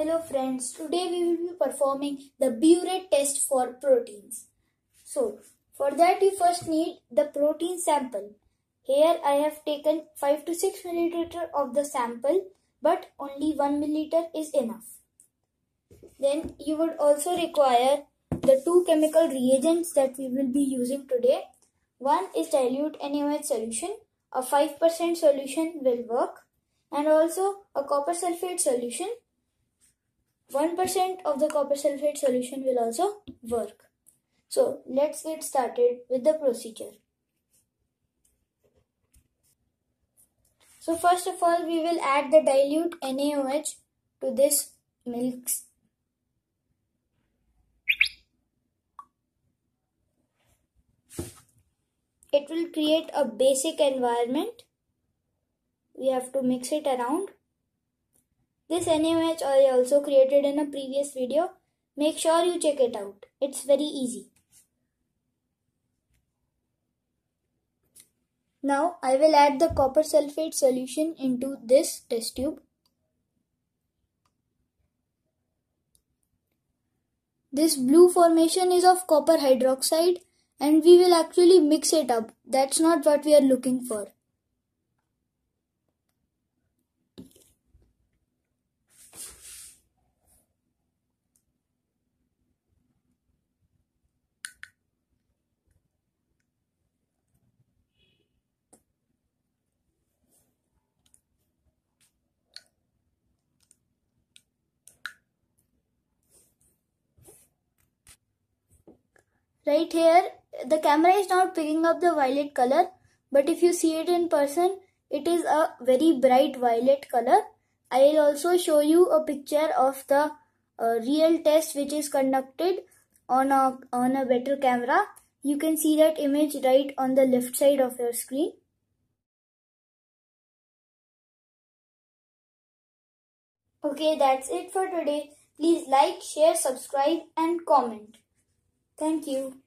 Hello friends, today we will be performing the burette test for proteins. So, for that you first need the protein sample. Here I have taken 5 to 6 milliliter of the sample but only 1 milliliter is enough. Then you would also require the two chemical reagents that we will be using today. One is dilute NaOH solution. A 5% solution will work and also a copper sulfate solution 1% of the copper sulfate solution will also work. So let's get started with the procedure. So first of all we will add the dilute NaOH to this milk. It will create a basic environment. We have to mix it around this NMH I also created in a previous video. Make sure you check it out. It's very easy. Now I will add the copper sulfate solution into this test tube. This blue formation is of copper hydroxide and we will actually mix it up. That's not what we are looking for. right here the camera is not picking up the violet color but if you see it in person it is a very bright violet color i will also show you a picture of the uh, real test which is conducted on a on a better camera you can see that image right on the left side of your screen okay that's it for today please like share subscribe and comment Thank you.